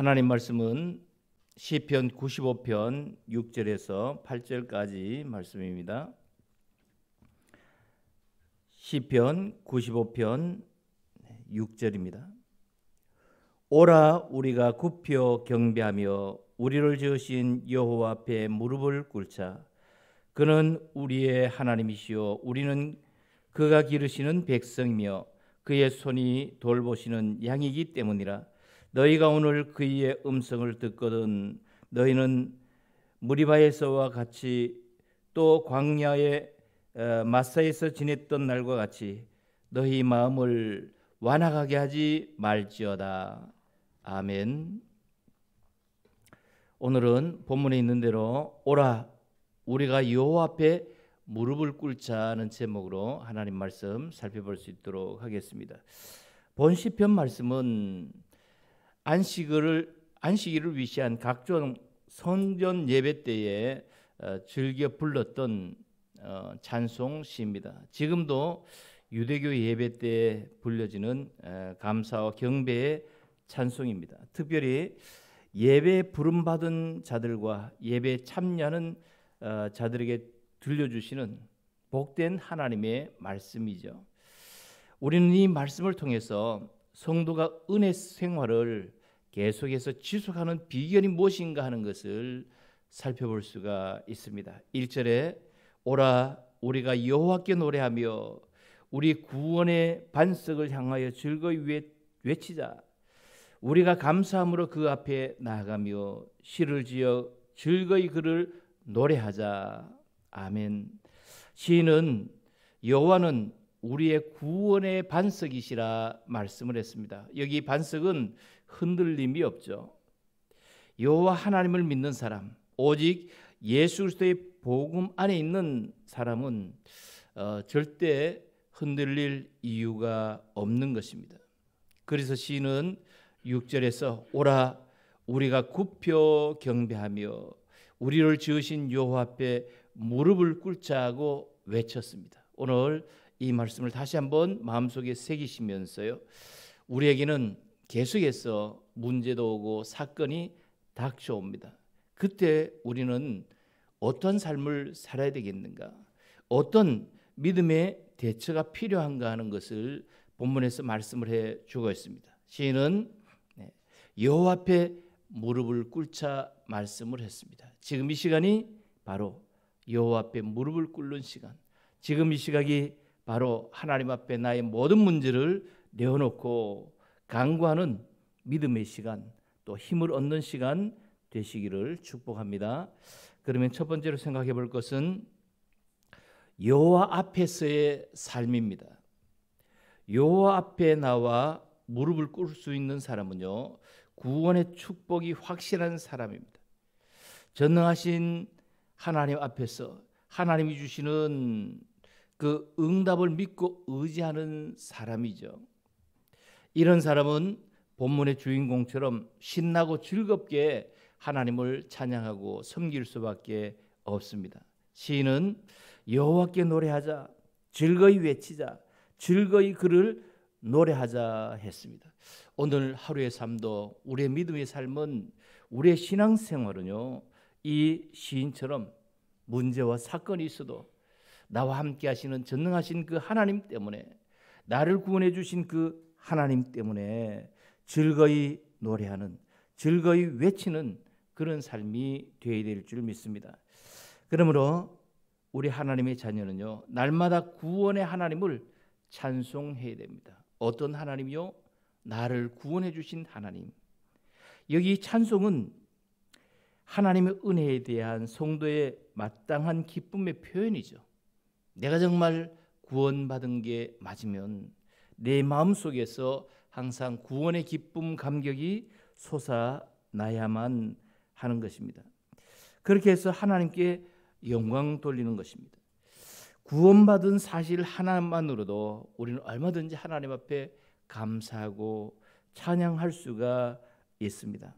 하나님 말씀은 시편 95편 6절에서 8절까지 말씀입니다. 시편 95편 6절입니다. 오라 우리가 굽혀 경배하며 우리를 지으신 여호와 앞에 무릎을 꿇자 그는 우리의 하나님이시요 우리는 그가 기르시는 백성이며 그의 손이 돌보시는 양이기 때문이라 너희가 오늘 그의 음성을 듣거든 너희는 무리바에서와 같이 또 광야의 어, 마사에서 지냈던 날과 같이 너희 마음을 완악하게 하지 말지어다. 아멘. 오늘은 본문에 있는 대로 오라 우리가 여호와 앞에 무릎을 꿇자는 제목으로 하나님 말씀 살펴볼 수 있도록 하겠습니다. 본 시편 말씀은 안식을 안식일을 위시한 각종 성전 예배 때에 어, 즐겨 불렀던 어, 찬송 시입니다. 지금도 유대교 예배 때 불려지는 감사와 경배의 찬송입니다. 특별히 예배 부름 받은 자들과 예배 참여하는 어, 자들에게 들려주시는 복된 하나님의 말씀이죠. 우리는 이 말씀을 통해서 성도가 은혜 생활을 계속해서 지속하는 비결이 무엇인가 하는 것을 살펴볼 수가 있습니다. 1절에 오라 우리가 여호와께 노래하며 우리 구원의 반석을 향하여 즐거이 외치자. 우리가 감사함으로 그 앞에 나아가며 시를 지어 즐거이 그를 노래하자. 아멘. 시인은 여호와는 우리의 구원의 반석이시라 말씀을 했습니다. 여기 반석은 흔들림이 없죠. 여호와 하나님을 믿는 사람, 오직 예수 그리스도의 복음 안에 있는 사람은 어, 절대 흔들릴 이유가 없는 것입니다. 그래서 시인은 6절에서 오라 우리가 굽혀 경배하며 우리를 지으신 여호와 앞에 무릎을 꿇자 고 외쳤습니다. 오늘 이 말씀을 다시 한번 마음속에 새기시면서요. 우리에게는 계속해서 문제도 오고 사건이 닥쳐옵니다. 그때 우리는 어떤 삶을 살아야 되겠는가? 어떤 믿음의 대처가 필요한가 하는 것을 본문에서 말씀을 해 주고 있습니다. 시인은 네, 여호와 앞에 무릎을 꿇자 말씀을 했습니다. 지금 이 시간이 바로 여호와 앞에 무릎을 꿇는 시간. 지금 이 시각이 바로 하나님 앞에 나의 모든 문제를 내어놓고 강구하는 믿음의 시간, 또 힘을 얻는 시간 되시기를 축복합니다. 그러면 첫 번째로 생각해 볼 것은 여호와 앞에서의 삶입니다. 여호와 앞에 나와 무릎을 꿇을 수 있는 사람은요. 구원의 축복이 확실한 사람입니다. 전능하신 하나님 앞에서 하나님이 주시는 그 응답을 믿고 의지하는 사람이죠. 이런 사람은 본문의 주인공처럼 신나고 즐겁게 하나님을 찬양하고 섬길 수밖에 없습니다. 시인은 여호와께 노래하자, 즐거이 외치자, 즐거이 그를 노래하자 했습니다. 오늘 하루의 삶도 우리의 믿음의 삶은 우리의 신앙생활은요. 이 시인처럼 문제와 사건이 있어도 나와 함께 하시는 전능하신 그 하나님 때문에 나를 구원해 주신 그 하나님 때문에 즐거이 노래하는 즐거이 외치는 그런 삶이 되어야 될 줄 믿습니다. 그러므로 우리 하나님의 자녀는요 날마다 구원의 하나님을 찬송해야 됩니다. 어떤 하나님요 나를 구원해 주신 하나님. 여기 찬송은 하나님의 은혜에 대한 성도의 마땅한 기쁨의 표현이죠. 내가 정말 구원받은 게 맞으면 내 마음속에서 항상 구원의 기쁨 감격이 솟아나야만 하는 것입니다. 그렇게 해서 하나님께 영광 돌리는 것입니다. 구원받은 사실 하나만으로도 우리는 얼마든지 하나님 앞에 감사하고 찬양할 수가 있습니다.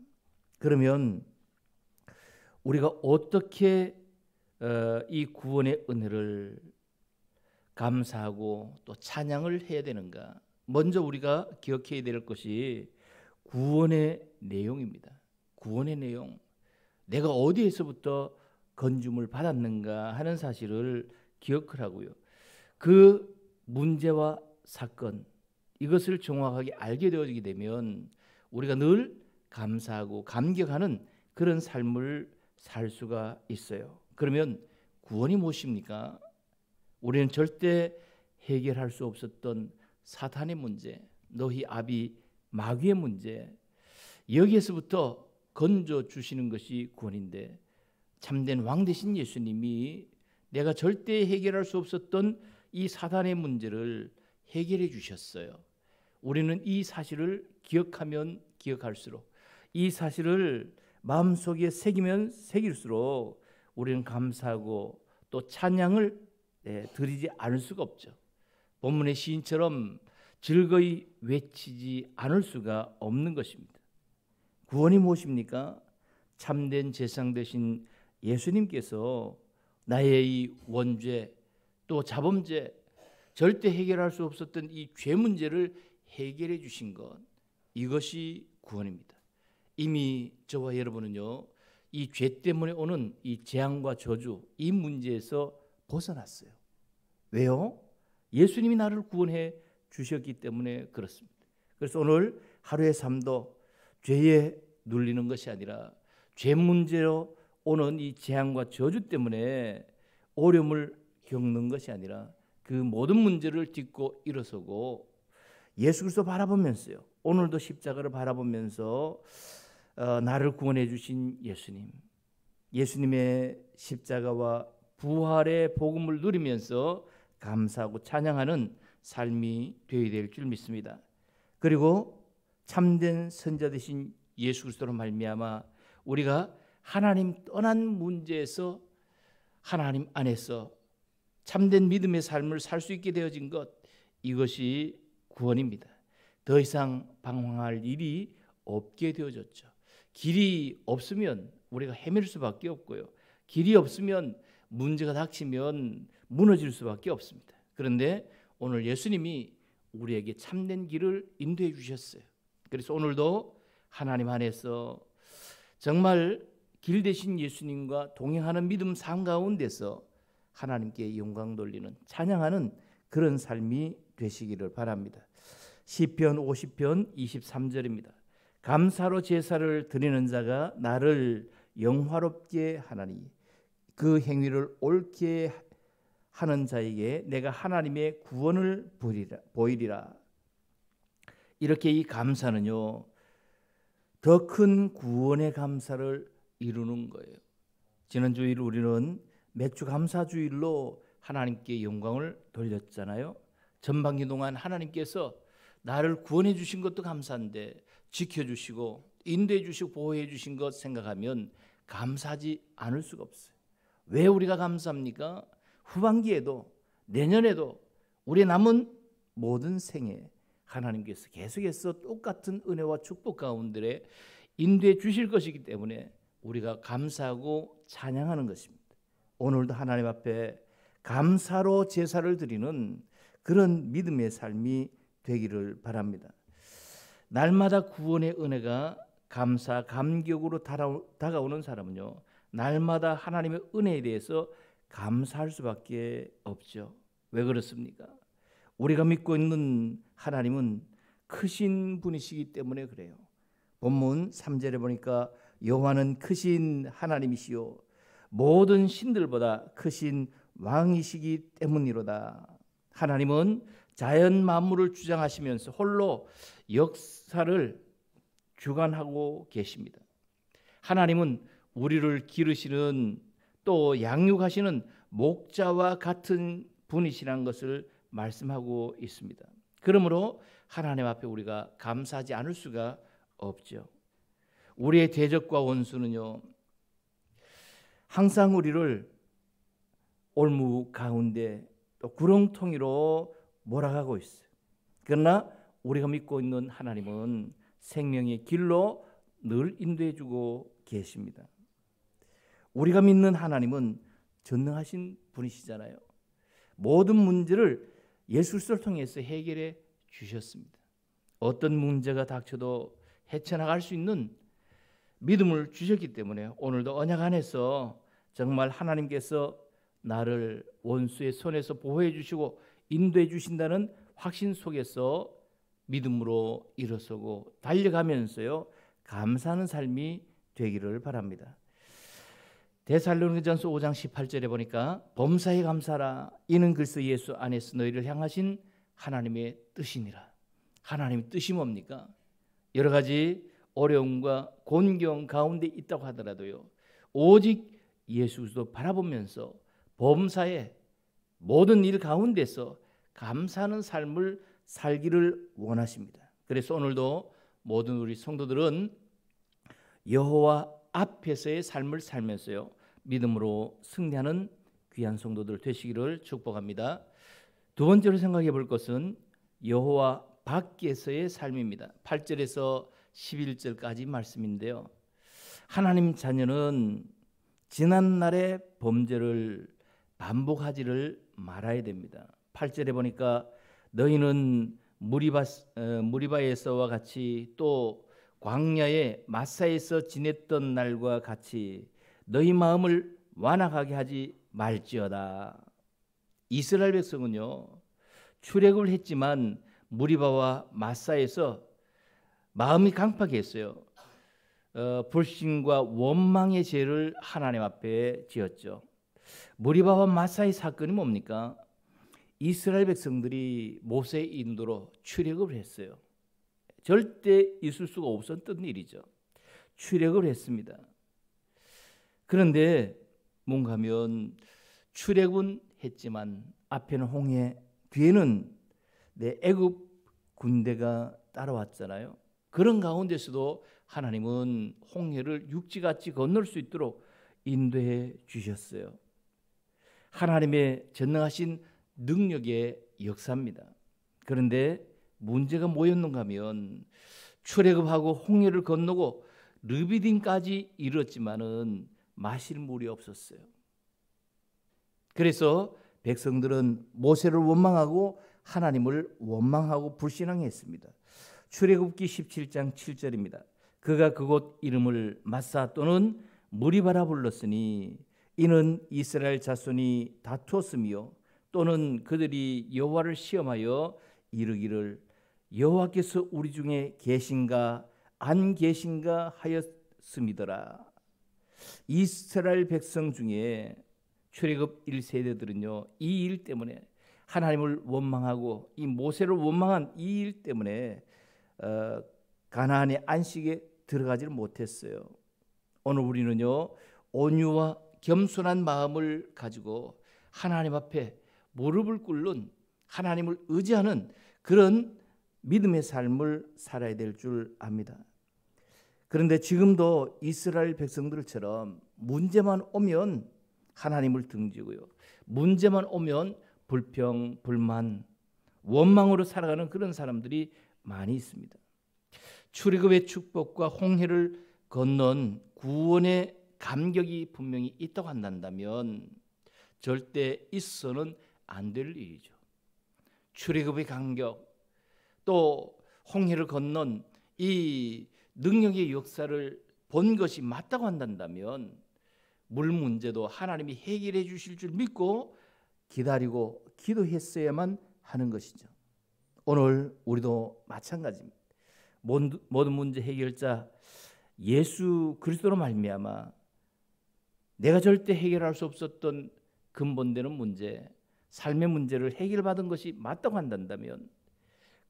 그러면 우리가 어떻게 어, 이 구원의 은혜를 감사하고 또 찬양을 해야 되는가? 먼저 우리가 기억해야 될 것이 구원의 내용입니다. 구원의 내용. 내가 어디에서부터 건줌을 받았는가 하는 사실을 기억하고요그 문제와 사건 이것을 정확하게 알게 되어지게 되면 우리가 늘 감사하고 감격하는 그런 삶을 살 수가 있어요. 그러면 구원이 무엇입니까? 우리는 절대 해결할 수 없었던 사탄의 문제, 너희 아비 마귀의 문제 여기에서부터 건져 주시는 것이 구원인데 참된 왕 되신 예수님이 내가 절대 해결할 수 없었던 이 사단의 문제를 해결해 주셨어요. 우리는 이 사실을 기억하면 기억할수록 이 사실을 마음속에 새기면 새길수록 우리는 감사하고 또 찬양을 예, 드리지 않을 수가 없죠. 본문의 시인처럼 즐거이 외치지 않을 수가 없는 것입니다. 구원이 무엇입니까? 참된 재상 되신 예수님께서 나의 이 원죄 또 자범죄 절대 해결할 수 없었던 이 죄 문제를 해결해 주신 것 이것이 구원입니다. 이미 저와 여러분은요 이 죄 때문에 오는 이 재앙과 저주 이 문제에서 벗어났어요. 왜요? 예수님이 나를 구원해 주셨기 때문에 그렇습니다. 그래서 오늘 하루의 삶도 죄에 눌리는 것이 아니라 죄 문제로 오는 이 재앙과 저주 때문에 어려움을 겪는 것이 아니라 그 모든 문제를 딛고 일어서고 예수 그리스도 바라보면서요. 오늘도 십자가를 바라보면서 어, 나를 구원해 주신 예수님, 예수님의 십자가와 부활의 복음을 누리면서 감사하고 찬양하는 삶이 되어야 될 줄 믿습니다. 그리고 참된 선자 되신 예수 그리스도로 말미암아 우리가 하나님 떠난 문제에서 하나님 안에서 참된 믿음의 삶을 살 수 있게 되어진 것 이것이 구원입니다. 더 이상 방황할 일이 없게 되어졌죠. 길이 없으면 우리가 헤맬 수밖에 없고요. 길이 없으면 문제가 닥치면 무너질 수밖에 없습니다. 그런데 오늘 예수님이 우리에게 참된 길을 인도해 주셨어요. 그래서 오늘도 하나님 안에서 정말 길 대신 예수님과 동행하는 믿음 삶 가운데서 하나님께 영광 돌리는 찬양하는 그런 삶이 되시기를 바랍니다. 시편 50편 23절입니다. 감사로 제사를 드리는 자가 나를 영화롭게 하나니 그 행위를 옳게 하는 자에게 내가 하나님의 구원을 보이리라. 보이리라. 이렇게 이 감사는요. 더 큰 구원의 감사를 이루는 거예요. 지난주일 우리는 맥주 감사주일로 하나님께 영광을 돌렸잖아요. 전반기 동안 하나님께서 나를 구원해 주신 것도 감사한데 지켜주시고 인도해 주시고 보호해 주신 것 생각하면 감사하지 않을 수가 없어요. 왜 우리가 감사합니까? 후반기에도 내년에도 우리 남은 모든 생에 하나님께서 계속해서 똑같은 은혜와 축복 가운데 인도해 주실 것이기 때문에 우리가 감사하고 찬양하는 것입니다. 오늘도 하나님 앞에 감사로 제사를 드리는 그런 믿음의 삶이 되기를 바랍니다. 날마다 구원의 은혜가 감사 감격으로 다가오는 사람은요. 날마다 하나님의 은혜에 대해서 감사할 수밖에 없죠. 왜 그렇습니까? 우리가 믿고 있는 하나님은 크신 분이시기 때문에 그래요. 본문 3절에 보니까 여호와는 크신 하나님이시요 모든 신들보다 크신 왕이시기 때문이로다. 하나님은 자연 만물을 주장하시면서 홀로 역사를 주관하고 계십니다. 하나님은 우리를 기르시는 또 양육하시는 목자와 같은 분이시라는 것을 말씀하고 있습니다. 그러므로 하나님 앞에 우리가 감사하지 않을 수가 없죠. 우리의 대적과 원수는요. 항상 우리를 올무 가운데 또 구렁텅이로 몰아가고 있어요. 그러나 우리가 믿고 있는 하나님은 생명의 길로 늘 인도해 주고 계십니다. 우리가 믿는 하나님은 전능하신 분이시잖아요. 모든 문제를 예술를 통해서 해결해 주셨습니다. 어떤 문제가 닥쳐도 헤쳐나갈 수 있는 믿음을 주셨기 때문에 오늘도 언약 안에서 정말 하나님께서 나를 원수의 손에서 보호해 주시고 인도해 주신다는 확신 속에서 믿음으로 일어서고 달려가면서요 감사하는 삶이 되기를 바랍니다. 대살로니전서 5장 18절에 보니까 범사에 감사라 이는 글쎄 예수 안에서 너희를 향하신 하나님의 뜻이니라. 하나님의 뜻이 뭡니까? 여러 가지 어려움과 곤경 가운데 있다고 하더라도요. 오직 예수 도 바라보면서 범사에 모든 일 가운데서 감사하는 삶을 살기를 원하십니다. 그래서 오늘도 모든 우리 성도들은 여호와 앞에서의 삶을 살면서요. 믿음으로 승리하는 귀한 성도들 되시기를 축복합니다. 두 번째로 생각해 볼 것은 여호와 밖에서의 삶입니다. 8절에서 11절까지 말씀인데요. 하나님 자녀는 지난 날의 범죄를 반복하지를 말아야 됩니다. 8절에 보니까 너희는 무리바 어, 무리바에서와 같이 또 광야의 마사에서 지냈던 날과 같이 너희 마음을 완악하게 하지 말지어다. 이스라엘 백성은요 출애굽을 했지만 무리바와 마사에서 마음이 강팍했어요. 어, 불신과 원망의 죄를 하나님 앞에 지었죠. 무리바와 마사의 사건이 뭡니까? 이스라엘 백성들이 모세 인도로 출애굽을 했어요. 절대 있을 수가 없었던 일이죠. 출애을 했습니다. 그런데 뭔가 하면 출애은 했지만 앞에는 홍해, 뒤에는 내 애굽 군대가 따라왔잖아요. 그런 가운데서도 하나님은 홍해를 육지같이 건널 수 있도록 인도해 주셨어요. 하나님의 전능하신 능력의 역사입니다. 그런데 문제가 뭐였는가 하면 출애굽하고 홍해를 건너고 르비딘까지 이르렀지만은 마실 물이 없었어요. 그래서 백성들은 모세를 원망하고 하나님을 원망하고 불신앙했습니다. 출애굽기 17장 7절입니다. 그가 그곳 이름을 마사 또는 무리바라 불렀으니 이는 이스라엘 자손이 다투었으며 또는 그들이 여호와를 시험하여 이르기를 여호와께서 우리 중에 계신가 안 계신가 하였음이더라. 이스라엘 백성 중에 출애굽 1세대들은요. 이 일 때문에 하나님을 원망하고 이 모세를 원망한 이 일 때문에 어, 가나안의 안식에 들어가지를 못했어요. 오늘 우리는요. 온유와 겸손한 마음을 가지고 하나님 앞에 무릎을 꿇는 하나님을 의지하는 그런 믿음의 삶을 살아야 될 줄 압니다. 그런데 지금도 이스라엘 백성들처럼 문제만 오면 하나님을 등지고요. 문제만 오면 불평, 불만, 원망으로 살아가는 그런 사람들이 많이 있습니다. 출애굽의 축복과 홍해를 건넌 구원의 감격이 분명히 있다고 한다면 절대 있어는 안 될 일이죠. 출애굽의 감격, 또 홍해를 건넌 이 능력의 역사를 본 것이 맞다고 한다면 물 문제도 하나님이 해결해 주실 줄 믿고 기다리고 기도했어야만 하는 것이죠. 오늘 우리도 마찬가지입니다. 모든 문제 해결자 예수 그리스도로 말미암아 내가 절대 해결할 수 없었던 근본되는 문제, 삶의 문제를 해결받은 것이 맞다고 한다면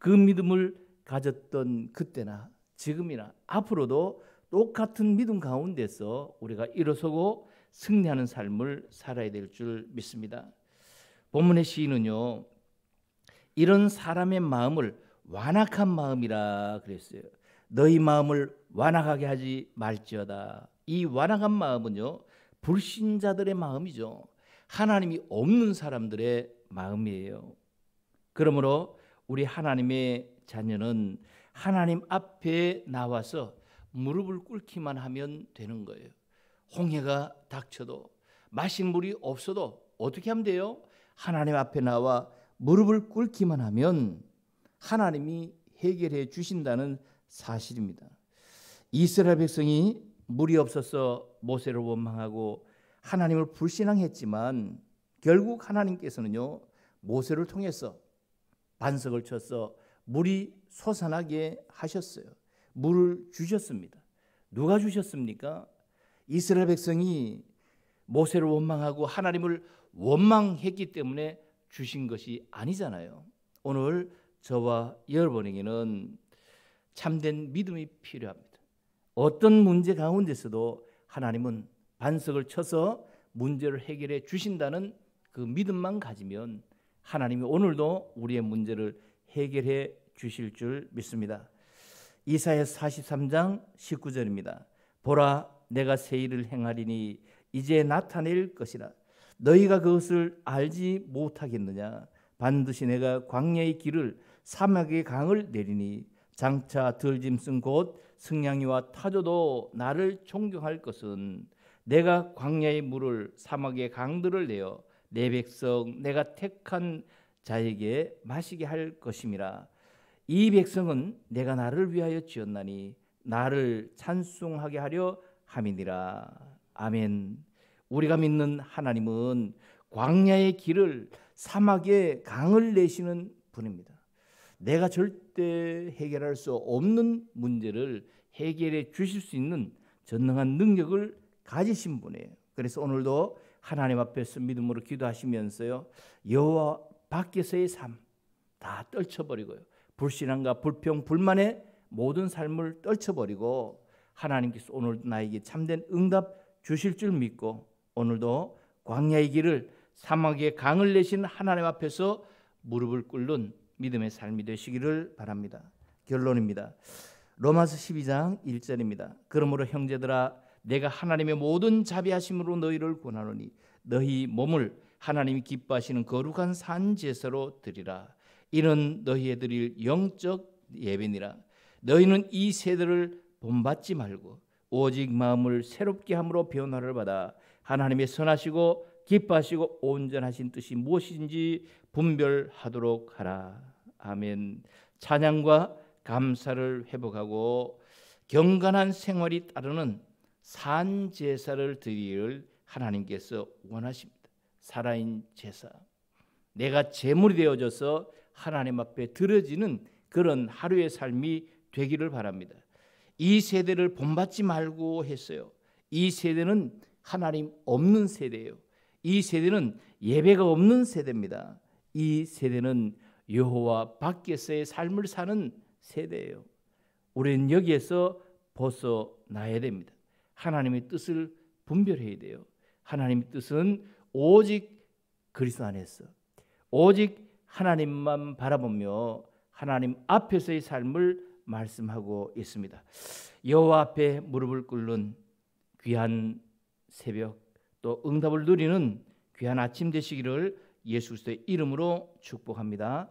그 믿음을 가졌던 그때나 지금이나 앞으로도 똑같은 믿음 가운데서 우리가 일어서고 승리하는 삶을 살아야 될 줄 믿습니다. 본문의 시인은요. 이런 사람의 마음을 완악한 마음이라 그랬어요. 너희 마음을 완악하게 하지 말지어다. 이 완악한 마음은요. 불신자들의 마음이죠. 하나님이 없는 사람들의 마음이에요. 그러므로 우리 하나님의 자녀는 하나님 앞에 나와서 무릎을 꿇기만 하면 되는 거예요. 홍해가 닥쳐도 마신 물이 없어도 어떻게 하면 돼요? 하나님 앞에 나와 무릎을 꿇기만 하면 하나님이 해결해 주신다는 사실입니다. 이스라엘 백성이 물이 없어서 모세를 원망하고 하나님을 불신앙했지만 결국 하나님께서는요 모세를 통해서 반석을 쳐서 물이 솟아나게 하셨어요. 물을 주셨습니다. 누가 주셨습니까? 이스라엘 백성이 모세를 원망하고 하나님을 원망했기 때문에 주신 것이 아니잖아요. 오늘 저와 여러분에게는 참된 믿음이 필요합니다. 어떤 문제 가운데서도 하나님은 반석을 쳐서 문제를 해결해 주신다는 그 믿음만 가지면 하나님이 오늘도 우리의 문제를 해결해 주실 줄 믿습니다. 이사야 43장 19절입니다. 보라 내가 새 일을 행하리니 이제 나타낼 것이라 너희가 그것을 알지 못하겠느냐 반드시 내가 광야의 길을 사막의 강을 내리니 장차 들짐승 곧 승냥이와 타조도 나를 존경할 것은 내가 광야의 물을 사막의 강들을 내어 내 백성 내가 택한 자에게 마시게 할 것임이라 이 백성은 내가 나를 위하여 지었나니 나를 찬송하게 하려 함이니라 아멘 우리가 믿는 하나님은 광야의 길을 사막의 강을 내시는 분입니다 내가 절대 해결할 수 없는 문제를 해결해 주실 수 있는 전능한 능력을 가지신 분이에요 그래서 오늘도 하나님 앞에서 믿음으로 기도하시면서요. 여호와 밖에서의 삶 다 떨쳐버리고요. 불신함과 불평, 불만의 모든 삶을 떨쳐버리고 하나님께서 오늘 나에게 참된 응답 주실 줄 믿고 오늘도 광야의 길을 사막의 강을 내신 하나님 앞에서 무릎을 꿇는 믿음의 삶이 되시기를 바랍니다. 결론입니다. 로마서 12장 1절입니다. 그러므로 형제들아 내가 하나님의 모든 자비하심으로 너희를 권하노니 너희 몸을 하나님이 기뻐하시는 거룩한 산 제사로 드리라 이는 너희의 드릴 영적 예배니라 너희는 이 세대를 본받지 말고 오직 마음을 새롭게 함으로 변화를 받아 하나님의 선하시고 기뻐하시고 온전하신 뜻이 무엇인지 분별하도록 하라. 아멘. 찬양과 감사를 회복하고 경건한 생활이 따르는 산 제사를 드리를 하나님께서 원하십니다. 살아인 제사. 내가 제물이 되어져서 하나님 앞에 드려지는 그런 하루의 삶이 되기를 바랍니다. 이 세대를 본받지 말고 했어요. 이 세대는 하나님 없는 세대예요. 이 세대는 예배가 없는 세대입니다. 이 세대는 여호와 밖에서의 삶을 사는 세대예요. 우리는 여기에서 벗어나야 됩니다. 하나님의 뜻을 분별해야 돼요. 하나님의 뜻은 오직 그리스도 안에서 오직 하나님만 바라보며 하나님 앞에서의 삶을 말씀하고 있습니다. 여호와 앞에 무릎을 꿇는 귀한 새벽 또 응답을 누리는 귀한 아침 되시기를 예수 그리스도의 이름으로 축복합니다.